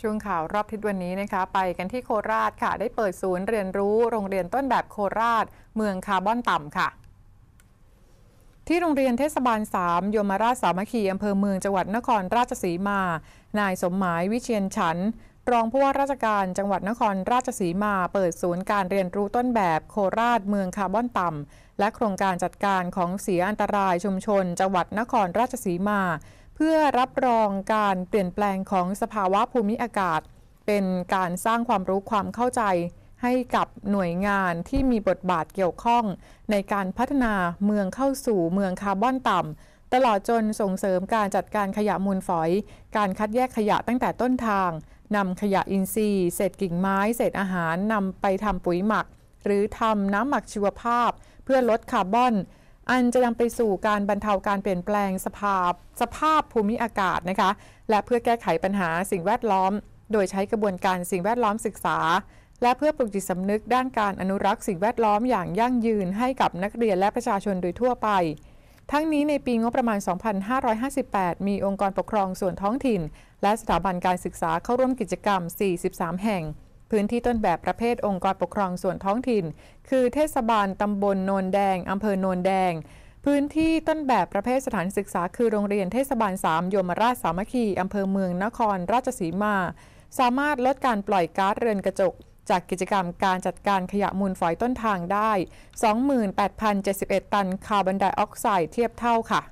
ช่วงข่าวรอบทิศวันนี้นะคะ ไปกันที่โคราชค่ะได้เปิดศูนย์เรียนรู้โรงเรียนต้นแบบโคราชเมืองคาร์บอนต่ำค่ะ ที่โรงเรียนเทศบาล3โยมราชสามัคคีอำเภอเมืองจังหวัดนครราชสีมา นายสมหมายวิเชียนฉัน รองผู้ว่าราชการจังหวัดนครราชสีมา เปิดศูนย์การเรียนรู้ต้นแบบโคราชเมืองคาร์บอนต่ำและโครงการจัดการของเสียอันตรายชุมชน จังหวัดนครราชสีมาเพื่อรับรองการเปลี่ยนแปลงของสภาวะภูมิอากาศ เป็นการสร้างความรู้ความเข้าใจ ให้กับหน่วยงานที่มีบทบาทเกี่ยวข้อง ในการพัฒนาเมืองเข้าสู่เมืองคาร์บอนต่ำ ตลอดจนส่งเสริมการจัดการขยะมูลฝอย การคัดแยกขยะตั้งแต่ต้นทาง นำขยะอินทรีย์เศษกิ่งไม้เศษอาหาร นำไปทำปุ๋ยหมัก หรือทำน้ำหมักชีวภาพ เพื่อลดคาร์บอนอันจะนำไปสู่การบรรเทาการเปลี่ยนแปลงสภาพ สภาพภูมิอากาศนะคะ และเพื่อแก้ไขปัญหาสิ่งแวดล้อม โดยใช้กระบวนการสิ่งแวดล้อมศึกษา และเพื่อปลุกจิตสำนึกด้านการอนุรักษ์สิ่งแวดล้อมอย่างยั่งยืนให้กับนักเรียนและประชาชนโดยทั่วไป ทั้งนี้ในปีงบประมาณ 2558 มีองค์กรปกครองส่วนท้องถิ่น และสถาบันการศึกษาเข้าร่วมกิจกรรม 43 แห่งพื้นที่ต้นแบบประเภทองค์กรปกครองส่วนท้องถิ่น คือเทศบาลตำบลโนนแดง อำเภอโนนแดง พื้นที่ต้นแบบประเภทสถานศึกษา คือโรงเรียนเทศบาล 3 โยมราชสามัคคี อำเภอเมืองนครราชสีมา สามารถลดการปล่อยก๊าซเรือนกระจก จากกิจกรรมการจัดการขยะมูลฝอยต้นทางได้ 28,071 ตันคาร์บอนไดออกไซด์เทียบเท่าค่ะ